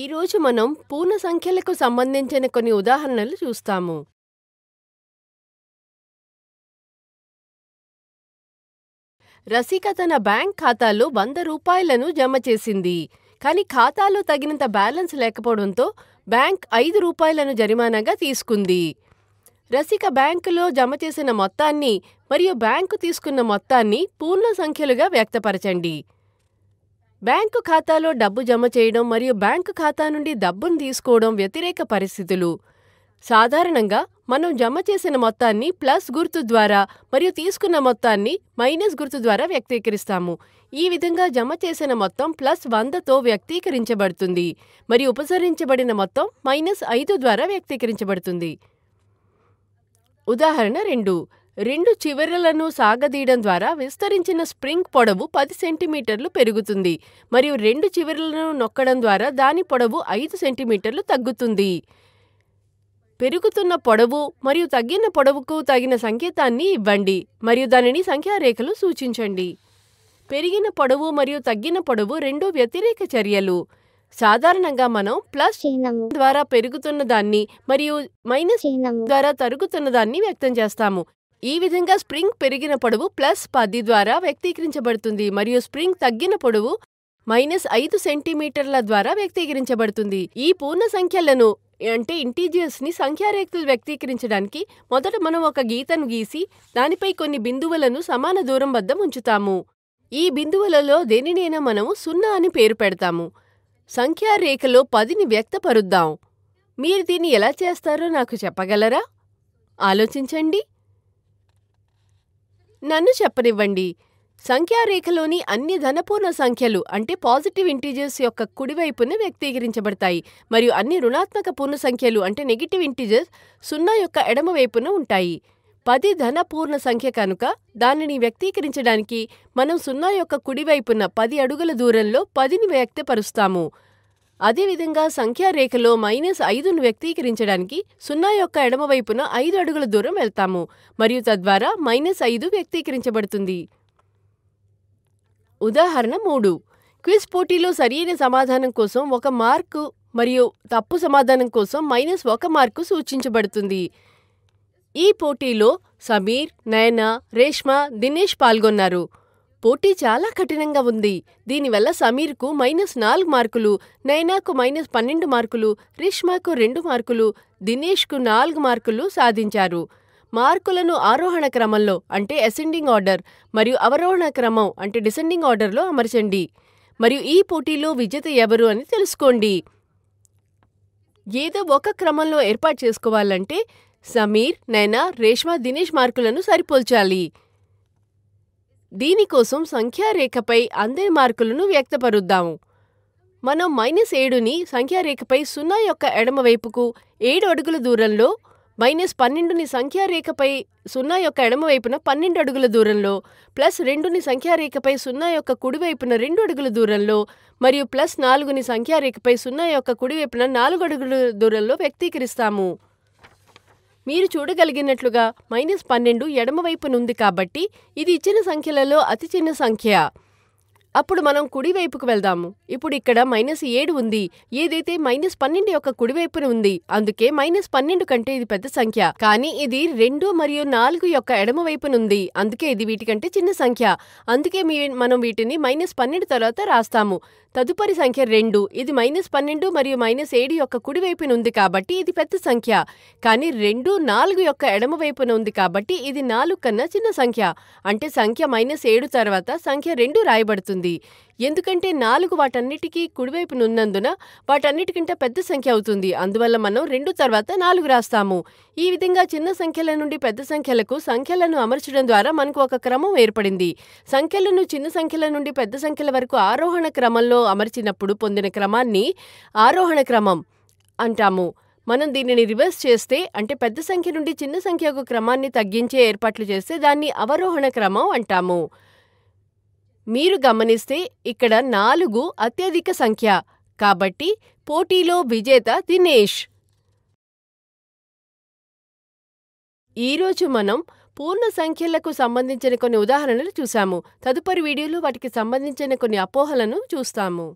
ఈరోజు మనం పూర్ణ సంఖ్యలకు సంబంధించిన కొన్ని ఉదాహరణలు చూస్తాము రసిక తన బ్యాంక్ ఖాతాలో వంద రూపాయలను జమ చేసింది కానీ ఖాతాలో తగినంత బ్యాలెన్స్ లేకపోవడంతో బ్యాంక్ ఐదు రూపాయలను జరిమానాగా తీసుకుంది రసిక బ్యాంకులో జమ చేసిన మొత్తాన్ని మరియు బ్యాంకు తీసుకున్న మొత్తాన్ని పూర్ణ సంఖ్యలుగా వ్యక్తపరచండి బ్యాంకు ఖాతాలో డబ్బు జమ చేయడం మరియు బ్యాంకు ఖాతా నుండి డబ్బును తీసుకోవడం వ్యతిరేక పరిస్థితులు సాధారణంగా మనం జమ చేసిన మొత్తాన్ని ప్లస్ గుర్తు ద్వారా మరియు తీసుకున్న మొత్తాన్ని మైనస్ గుర్తు ద్వారా వ్యక్తీకరిస్తాము ఈ విధంగా జమ చేసిన మొత్తం ప్లస్ వందతో వ్యక్తీకరించబడుతుంది మరియు ఉపసరించబడిన మొత్తం మైనస్ ఐదు ద్వారా వ్యక్తీకరించబడుతుంది ఉదాహరణ రెండు రెండు చివరలను సాగదీయడం ద్వారా విస్తరించిన స్ప్రింగ్ పొడవు పది సెంటీమీటర్లు పెరుగుతుంది మరియు రెండు చివరలను నొక్కడం ద్వారా దాని పొడవు ఐదు సెంటీమీటర్లు తగ్గుతుంది పెరుగుతున్న పొడవు మరియు తగ్గిన పొడవుకు తగిన సంకేతాన్ని ఇవ్వండి మరియు దానిని సంఖ్యారేఖలు సూచించండి పెరిగిన పొడవు మరియు తగ్గిన పొడవు రెండు వ్యతిరేక చర్యలు సాధారణంగా మనం ప్లస్ ద్వారా పెరుగుతున్న దాన్ని మరియు మైనస్ ద్వారా తరుగుతున్న దాన్ని వ్యక్తం చేస్తాము ఈ విధంగా స్ప్రింగ్ పెరిగిన పొడవు ప్లస్ పది ద్వారా వ్యక్తీకరించబడుతుంది మరియు స్ప్రింగ్ తగ్గిన పొడవు మైనస్ ఐదు సెంటీమీటర్ల ద్వారా వ్యక్తీకరించబడుతుంది ఈ పూర్ణ సంఖ్యలను అంటే ఇంటీజియస్ ని సంఖ్యారేఖలు వ్యక్తీకరించడానికి మొదట మనం ఒక గీతను గీసి దానిపై కొన్ని బిందువులను సమాన దూరం వద్ద ఉంచుతాము ఈ బిందువులలో దేనినైనా మనము సున్నా అని పేరు పెడతాము సంఖ్యారేఖలో పదిని వ్యక్తపరుద్దాం మీరు దీన్ని ఎలా చేస్తారో నాకు చెప్పగలరా ఆలోచించండి నన్ను చెప్పనివ్వండి సంఖ్యారేఖలోని అన్ని ధనపూర్ణ సంఖ్యలు అంటే పాజిటివ్ ఇంటీజర్స్ యొక్క కుడివైపున వ్యక్తీకరించబడతాయి మరియు అన్ని రుణాత్మక పూర్ణ సంఖ్యలు అంటే నెగిటివ్ ఇంటీజర్స్ సున్నా యొక్క ఎడమవైపున ఉంటాయి పది ధన పూర్ణ సంఖ్య కనుక దానిని వ్యక్తీకరించడానికి మనం సున్నా యొక్క కుడివైపున పది అడుగుల దూరంలో పదిని వ్యక్తపరుస్తాము అదేవిధంగా సంఖ్యారేఖలో మైనస్ ఐదును వ్యక్తీకరించడానికి సున్నా యొక్క ఎడమవైపున ఐదు అడుగుల దూరం వెళ్తాము మరియు తద్వారా మైనస్ ఐదు వ్యక్తీకరించబడుతుంది ఉదాహరణ మూడు క్విజ్ పోటీలో సరియైన సమాధానం కోసం ఒక మార్కు మరియు తప్పు సమాధానం కోసం మైనస్ ఒక మార్కు సూచించబడుతుంది ఈ పోటీలో సమీర్ నయన రేష్మ దినేష్ పాల్గొన్నారు పోటీ చాలా కఠినంగా ఉంది దీనివల్ల సమీర్కు మైనస్ నాలుగు మార్కులు నైనాకు మైనస్ పన్నెండు మార్కులు రిష్మాకు రెండు మార్కులు దినేష్కు నాలుగు మార్కులు సాధించారు మార్కులను ఆరోహణ క్రమంలో అంటే అసెండింగ్ ఆర్డర్ మరియు అవరోహణ క్రమం అంటే డిసెండింగ్ ఆర్డర్లో అమర్చండి మరియు ఈ పోటీలో విజేత ఎవరు అని తెలుసుకోండి ఏదో ఒక క్రమంలో ఏర్పాటు చేసుకోవాలంటే సమీర్ నైనా రేష్మా దినేష్ మార్కులను సరిపోల్చాలి దీనికోసం సంఖ్యారేఖపై అందే మార్కులను వ్యక్తపరుద్దాము మనం మైనస్ ఏడుని సంఖ్యారేఖపై సున్నా యొక్క ఎడమవైపుకు ఏడు అడుగుల దూరంలో మైనస్ పన్నెండుని సంఖ్యారేఖపై సున్నా యొక్క ఎడమవైపున పన్నెండు అడుగుల దూరంలో ప్లస్ రెండుని సంఖ్యారేఖపై సున్నా యొక్క కుడివైపున రెండు అడుగుల దూరంలో మరియు ప్లస్ నాలుగుని సంఖ్యారేఖపై సున్నా యొక్క కుడివైపున నాలుగు అడుగుల దూరంలో వ్యక్తీకరిస్తాము మీరు చూడగలిగినట్లుగా మైనస్ పన్నెండు ఎడమవైపునుంది కాబట్టి ఇది ఇచ్చిన సంఖ్యలలో అతి చిన్న సంఖ్య అప్పుడు మనం కుడివైపుకు వెళ్దాము ఇప్పుడు ఇక్కడ మైనస్ ఏడు ఉంది ఏదైతే మైనస్ పన్నెండు యొక్క కుడివైపున ఉంది అందుకే మైనస్ పన్నెండు కంటే ఇది పెద్ద సంఖ్య కానీ ఇది రెండు మరియు నాలుగు యొక్క ఎడమ ఉంది అందుకే ఇది వీటికంటే చిన్న సంఖ్య అందుకే మనం వీటిని మైనస్ పన్నెండు తర్వాత రాస్తాము తదుపరి సంఖ్య రెండు ఇది మైనస్ పన్నెండు మరియు మైనస్ ఏడు యొక్క కుడివైపున ఉంది కాబట్టి ఇది పెద్ద సంఖ్య కానీ రెండు నాలుగు యొక్క ఎడమ వైపున ఉంది కాబట్టి ఇది నాలుగు కన్నా చిన్న సంఖ్య అంటే సంఖ్య మైనస్ ఏడు తర్వాత సంఖ్య రెండు రాయబడుతుంది ఉంది ఎందుకంటే నాలుగు వాటన్నిటికీ కుడివైపు నున్నందున వాటన్నిటికంటే పెద్ద సంఖ్య అవుతుంది అందువల్ల మనం రెండు తర్వాత నాలుగు రాస్తాము ఈ విధంగా చిన్న సంఖ్యల నుండి పెద్ద సంఖ్యలకు సంఖ్యలను అమర్చడం ద్వారా మనకు ఒక క్రమం ఏర్పడింది సంఖ్యలను చిన్న సంఖ్యల నుండి పెద్ద సంఖ్యల వరకు ఆరోహణ క్రమంలో అమర్చినప్పుడు పొందిన క్రమాన్ని ఆరోహణ క్రమం అంటాము మనం దీనిని రివర్స్ చేస్తే అంటే పెద్ద సంఖ్య నుండి చిన్న సంఖ్యకు క్రమాన్ని తగ్గించే ఏర్పాట్లు చేస్తే దాన్ని అవరోహణ క్రమం అంటాము మీరు గమనిస్తే ఇక్కడ నాలుగు అత్యధిక సంఖ్య కాబట్టి పోటీలో విజేత దినేష్ ఈరోజు మనం పూర్ణ సంఖ్యలకు సంబంధించిన కొన్ని ఉదాహరణలు చూశాము తదుపరి వీడియోలో వాటికి సంబంధించిన కొన్ని అపోహలను చూస్తాము